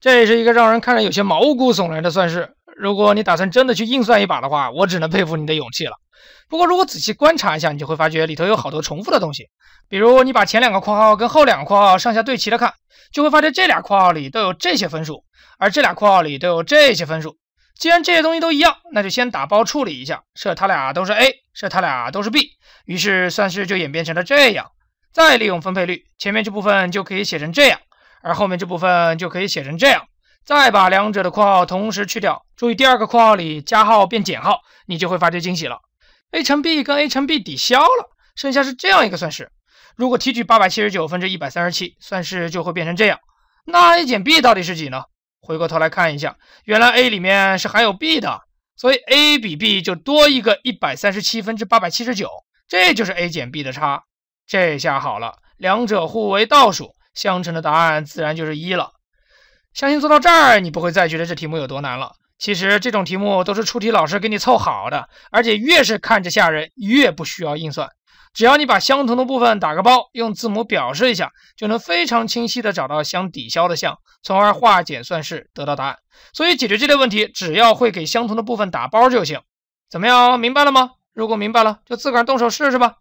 这也是一个让人看着有些毛骨悚然的算式。如果你打算真的去硬算一把的话，我只能佩服你的勇气了。不过，如果仔细观察一下，你就会发觉里头有好多重复的东西。比如，你把前两个括号跟后两个括号上下对齐的看，就会发现这俩括号里都有这些分数，而这俩括号里都有这些分数。既然这些东西都一样，那就先打包处理一下，设它俩都是 a，设它俩都是 b，于是算式就演变成了这样。再利用分配律，前面这部分就可以写成这样。而后面这部分就可以写成这样，再把两者的括号同时去掉，注意第二个括号里加号变减号，你就会发觉惊喜了。a 乘 b 跟 a 乘 b 抵消了，剩下是这样一个算式。如果提取八百七十九分之一百三十七，算式就会变成这样。那 a 减 b 到底是几呢？回过头来看一下，原来 a 里面是含有 b 的，所以 a 比 b 就多一个一百三十七分之八百七十九，这就是 a 减 b 的差。这下好了，两者互为倒数。相乘的答案自然就是一了。相信做到这儿，你不会再觉得这题目有多难了。其实这种题目都是出题老师给你凑好的，而且越是看着吓人，越不需要硬算。只要你把相同的部分打个包，用字母表示一下，就能非常清晰地找到相抵消的项，从而化简算式，得到答案。所以解决这类问题，只要会给相同的部分打包就行。怎么样，明白了吗？如果明白了，就自个儿动手试试吧。